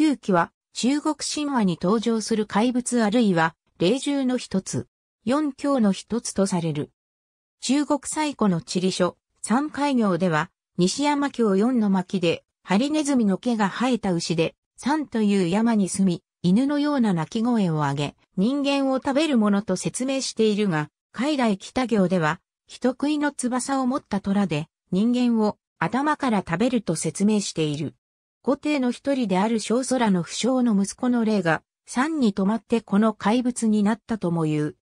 旧期は中国神話に登場する怪物あるいは霊獣の一つ、四教の一つとされる。中国最古の地理書、三海行では、西山教四の巻で、ハリネズミの毛が生えた牛で、三という山に住み、犬のような鳴き声を上げ、人間を食べるものと説明しているが、海外北行では、人食いの翼を持った虎で、人間を頭から食べると説明している。皇帝の一人である小空の不祥の息子の霊が、山に止まってこの怪物になったとも言う。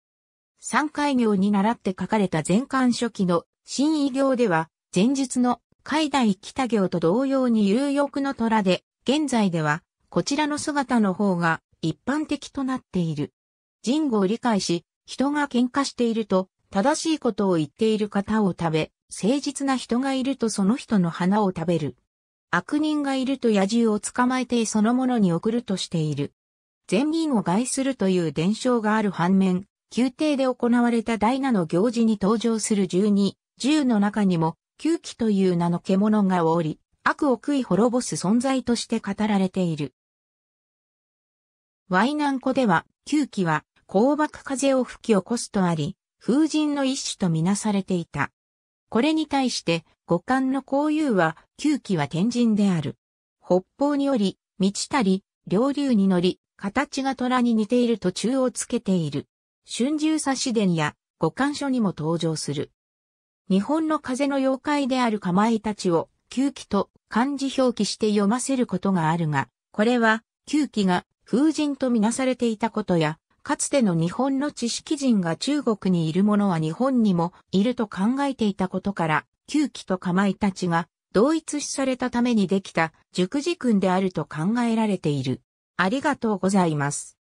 山海行に倣って書かれた全巻初期の新異行では、前述の海大北行と同様に有欲の虎で、現在では、こちらの姿の方が一般的となっている。人語を理解し、人が喧嘩していると、正しいことを言っている方を食べ、誠実な人がいるとその人の花を食べる。悪人がいると野獣を捕まえてその者に送るとしている。善人を害するという伝承がある反面、宮廷で行われた大名の行事に登場する十二、十の中にも、九鬼という名の獣がおり、悪を食い滅ぼす存在として語られている。ワイナン湖では、九鬼は、香爆風を吹き起こすとあり、風神の一種とみなされていた。これに対して、五感の交友は、旧期は天神である。北方により、満ちたり、両流に乗り、形が虎に似ている途中をつけている。春秋差し伝や五感書にも登場する。日本の風の妖怪である構えたちを、旧期と漢字表記して読ませることがあるが、これは、旧期が風神とみなされていたことや、かつての日本の知識人が中国にいるものは日本にもいると考えていたことから、旧機とかまいたちが同一視されたためにできた熟字訓であると考えられている。ありがとうございます。